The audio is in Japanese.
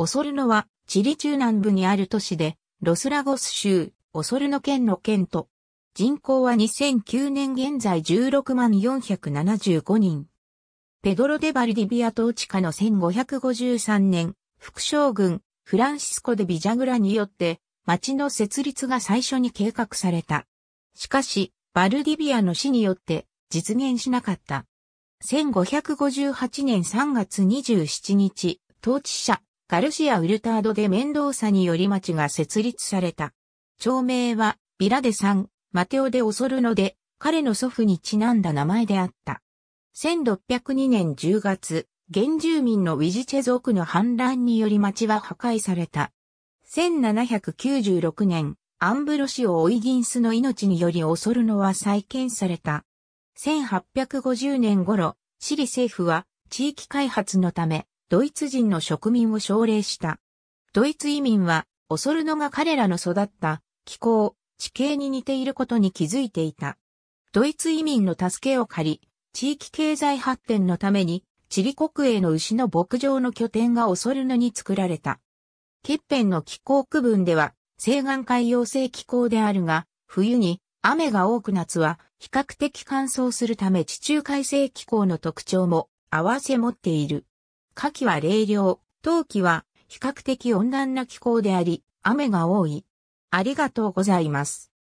オソルノは、チリ中南部にある都市で、ロスラゴス州、オソルノ県の県と、人口は2009年現在16万475人。ペドロ・デ・バルディビア統治下の1553年、副将軍、フランシスコ・デ・ビジャグラによって、町の設立が最初に計画された。しかし、バルディビアの死によって、実現しなかった。1558年3月27日、統治者、ガルシア・ウルタード・でメンドーサにより町が設立された。町名は、ビラデサン、マテオで恐るので、彼の祖父にちなんだ名前であった。1602年10月、原住民のウィジチェ族の反乱により町は破壊された。1796年、アンブロシオ・オイギンスの命により恐るのは再建された。1850年頃、シリ政府は地域開発のため、ドイツ人の植民を奨励した。ドイツ移民は、恐るのが彼らの育った気候、地形に似ていることに気づいていた。ドイツ移民の助けを借り、地域経済発展のために、チリ国営の牛の牧場の拠点が恐るのに作られた。欠片の気候区分では、西岸海洋性気候であるが、冬に雨が多く夏は比較的乾燥するため地中海性気候の特徴も合わせ持っている。夏季は冷涼、冬季は比較的温暖な気候であり、雨が多い。ありがとうございます。